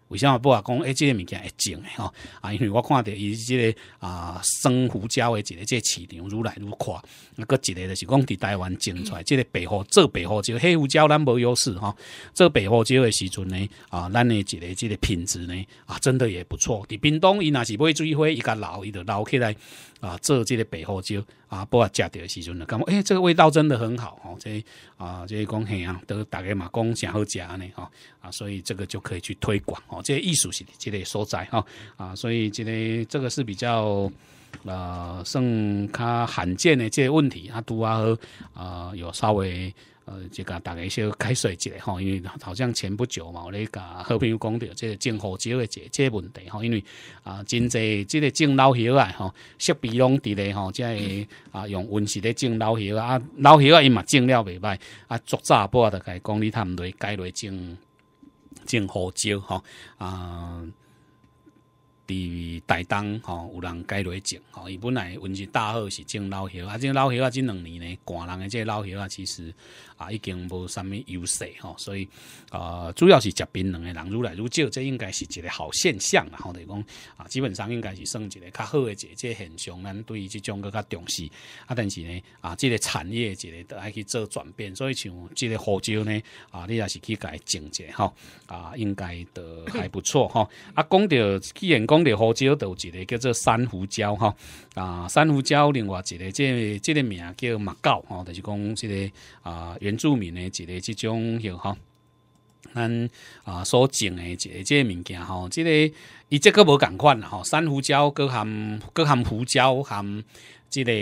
为什么不啊？讲哎，这个物件会涨的吼啊？因为我看到伊这个啊，生胡椒的这个这个市场愈来愈快。那个一个就是讲，伫台湾种出来，这个白毫做白胡椒黑胡椒，咱无优势哈。做白胡椒的时阵呢啊，咱的一个这个品质呢啊，真的也不错。伫冰岛伊若是买水货伊甲留伊就留起来。啊，这这个白胡椒啊，包括吃着的时阵呢，感觉诶，这个味道真的很好哦。这啊，这个讲嘿啊，都大家嘛讲上好吃呢哈啊，所以这个就可以去推广哦。这些艺术性这类所在哈啊，所以这类这个是比较呃，剩较罕见的这些问题啊，都啊啊，有稍微。呃，即个大概稍解说一下吼，因为好像前不久嘛，我咧甲好朋友讲到即个种芋蕉诶，即即问题吼，因为啊，真侪即个种老叶啊，吼设备拢伫咧吼，即个啊用温室咧种老叶啊，老叶啊伊嘛种了袂歹，啊作乍埔啊，大概讲你他们内该内种种芋蕉吼啊，伫台东吼有人该内种吼，伊本来温室大好是种老叶，啊种老叶啊，即两年呢，寒人诶，即老叶啊其实。啊，已经无啥物优势吼，所以啊，主要是食槟榔的人愈来愈少，这应该是一个好现象啦。吼，等于讲啊，基本上应该是算一个较好的一个现象，咱对于这种嘅较重视啊。但是呢，啊，即个产业，一个都爱去做转变，所以像即个福州呢，啊，你也是去改种一下哈，啊，应该都还不错哈。啊，讲到既然讲到福州，有一个叫做珊瑚礁哈，啊，珊瑚礁另外一个即即个名叫马告吼，就是讲即个啊。原住民的，一个即种，吼，咱啊，所种的，一个即个物件，吼，即个伊即个无共款吼，珊瑚礁，佮含佮含胡椒，含即个。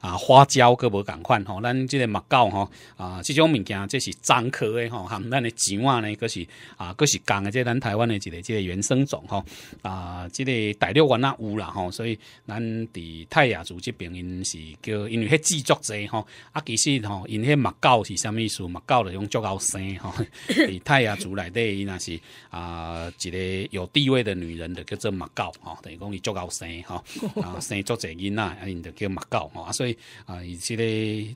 啊，花椒佫无共款吼，咱即个木瓜吼，啊，即种物件，这是樟科的吼，含咱的姜呢，佫是啊，佫是共的，即咱台湾的一个即个原生种吼，啊，即个大陆原啊有啦吼，所以咱伫泰雅族这边，因是叫，因为迄制作者吼，啊，其实吼，因迄木瓜是啥意思？木瓜的用作高生吼，伫泰雅族内底，伊那是啊，一个有地位的女人的叫做木瓜吼，等于讲伊作高生吼，啊，生足者囡仔，啊，因就叫木瓜，所以。啊，以即个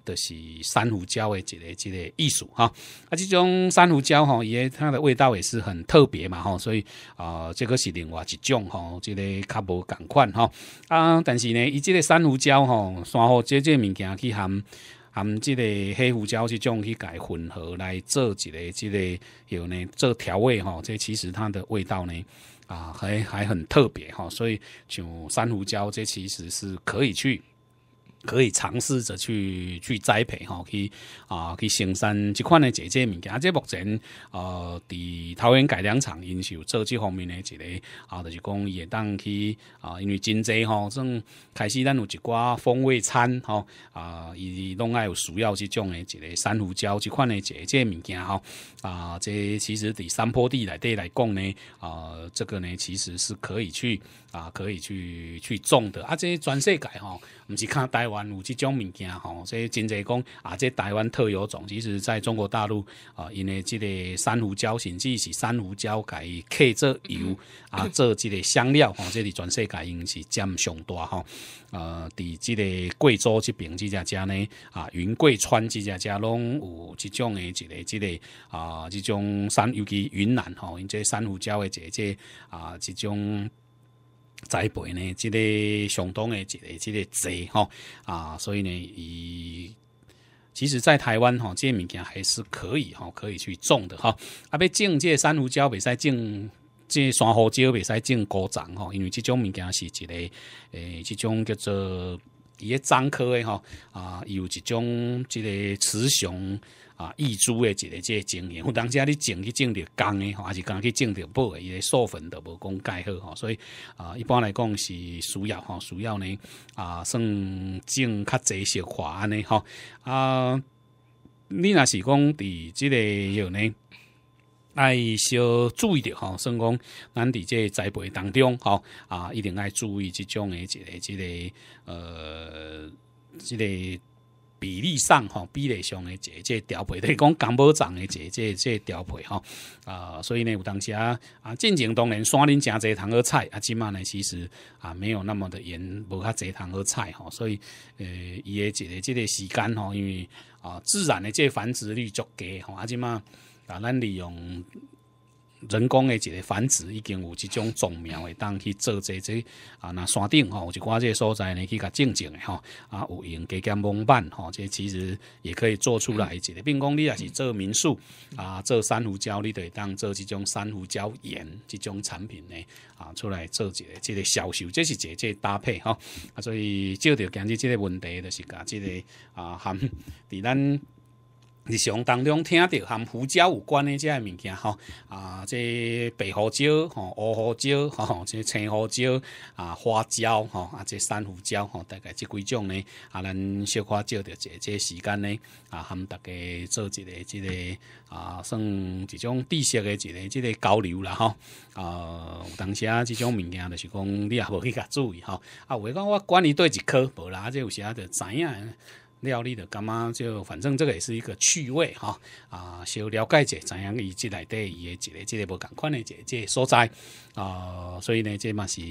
就是珊瑚礁的这个这个艺术哈。啊，这种珊瑚吼，哈，也它的味道也是很特别嘛哈。所以啊，这个是另外一种哈，这个较无共款哈。啊，但是呢，以这个珊瑚礁哈，然后这这物件去含含这个黑胡椒这种去改混合来做一即、这个有呢做调味哈。这其实它的味道呢啊，还还很特别哈。所以像珊瑚椒，这其实是可以去。可以尝试着去去栽培吼，去啊去生产这款的这些物件。啊，即目前呃，伫桃园改良场因有做这方面的一个啊，就是讲也当去啊，因为真济吼，正开始咱有一寡风味餐吼啊，伊拢爱有需要这种的一个珊瑚礁这款的这些物件吼啊，这其实伫山坡地内底来讲呢啊，这个呢其实是可以去。啊，可以去去种的啊！这些全世界吼不是看台湾有这种物件吼，所以真在讲啊，这台湾特有种，其实在中国大陆啊，因为这个珊瑚礁，甚至是珊瑚礁改刻做油啊，做这个香料哈，这里全世界因是占上大吼。呃，伫这个贵州这边这家家呢啊，云贵川这家家拢有这种的，这个、这个啊，这种山，尤其云南吼，因这珊瑚礁的这些啊，这种。栽培呢，这个相当的一个这个多吼啊，所以呢，伊其实在台湾吼，这个物件还是可以吼，可以去种的吼。啊，要种个珊瑚礁袂使种，个、珊瑚礁袂使种高丛吼，因为即种物件是一个诶，即种叫做伊个樟科的吼啊，有一种即个雌雄。啊，易珠的一个这情形，有当时啊，你种去种条诶的，还是干去种着布的，伊个素粉都无讲溉好，吼，所以啊，一般来讲是需要吼，需要呢啊，算种较侪小花呢吼啊。你若是讲伫即个有呢，爱小注意着吼，算讲咱伫即个栽培当中吼啊，一定爱注意即种诶一个，一个呃，即个。比例上哈，比例上的这这调配，就是讲甘保长的这这这调配吼。啊，所以呢有当时啊啊，进前当然山林加这塘禾菜啊，即满呢其实啊没有那么的严，无遐这塘禾菜哈，所以呃，伊个即个即个时间哈，因为啊自然的这繁殖率足低吼，啊即满啊，咱利用。人工的一个繁殖已经有这种种苗的，当去做这这啊，那山顶吼，有一寡这所在呢，去甲种种的吼，啊，有用加减蒙板吼，这其实也可以做出来一个，并讲你也是做民宿啊，做珊瑚礁，你得当做这种珊瑚礁盐这种产品呢啊，出来做一个这个销售，这是一个这搭配吼。啊，所以就着今日这个问题，就是甲这个啊含伫咱。日常当中听到含胡椒有关的这些物件，吼啊，这白胡椒、吼乌胡椒、吼 这青胡椒啊，花椒、吼啊这山胡椒，吼大概这几种呢，啊，咱小可照着一这时间呢，啊，含大家做一个，一个啊，算一种知识的，一个，一个交流啦，哈啊，有当时啊，这种物件，就是讲你也无去甲注意，哈啊，有诶讲我管你对一颗，无啦，这有时啊就知影。料理的，干吗就反正这个也是一个趣味哈啊，小了解者，知影伊即内底伊个一个即个无同款的一个所在啊，所以呢，这嘛是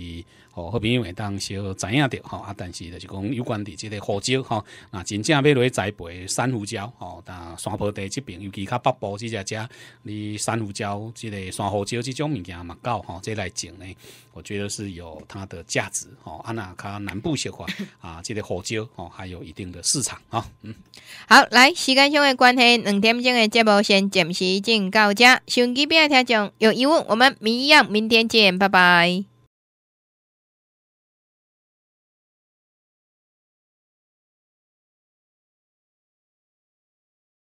好朋友会当小知影着哈啊，但是就是讲有关的即个胡椒哈，啊，真正要来栽培珊瑚礁哦，啊，山坡地这边，尤其较北部即只只，你珊瑚礁即个珊瑚椒这种物件嘛够哈，即来种呢，我觉得是有它的价值哦。啊，那较南部小块啊，即个胡椒哦，还有一定的市场。好，嗯，好，来，时间上的关系，两点钟的节目先暂时进到这，手机不要贴上，有疑问我们一样明天见，拜拜。